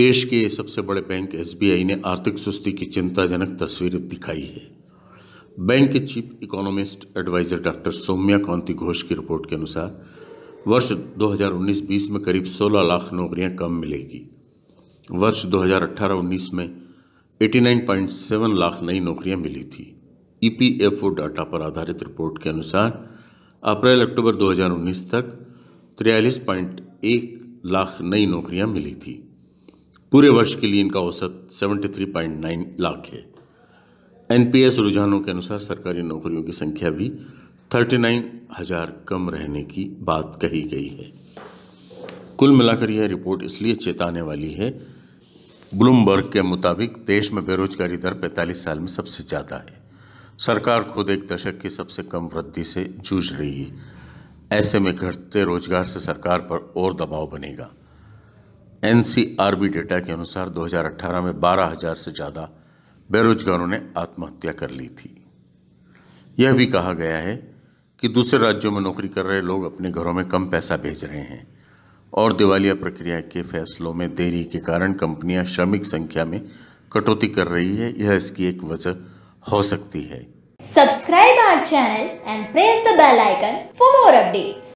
देश के सबसे बड़े बैंक एसबीआई ने आर्थिक सुस्ती की चिंताजनक तस्वीर दिखाई है बैंक के chief economist advisor doctor Soumya Kanti Ghosh की रिपोर्ट के अनुसार वर्ष 2019-20 में करीब 16 लाख नौकरियां कम मिलेगी वर्ष 2018-19 में 89.7 लाख नई नौकरियां मिली थी ईपीएफओ डाटा पर आधारित रिपोर्ट के अनुसार अप्रैल अक्टूबर 2019 तक 43.1 लाख नई नौकरियां मिली थी पूरे वर्ष के लिए इनका औसत 73.9 लाख है एनपीएस रुझानों के अनुसार सरकारी नौकरियों की संख्या भी 39,000 हजार कम रहने की बात कही गई है कुल मिलाकर यह रिपोर्ट इसलिए चेताने वाली है ब्लूमबर्ग के मुताबिक देश में बेरोजगारी दर 45 साल में सबसे ज़्यादा है सरकार खुद एक दशक की सबसे कम वृद्धि से जूझ रही है ऐसे में घटते रोजगार से सरकार पर और दबाव बनेगा एन डेटा के अनुसार 2018 में 12,000 से ज़्यादा बेरोजगारों ने आत्महत्या कर ली थी यह भी कहा गया है कि दूसरे राज्यों में नौकरी कर रहे लोग अपने घरों में कम पैसा भेज रहे हैं और दिवालिया प्रक्रिया के फैसलों में देरी के कारण कंपनियां श्रमिक संख्या में कटौती कर रही है यह इसकी एक वजह हो सकती है subscribe our channel and press the bell icon for more updates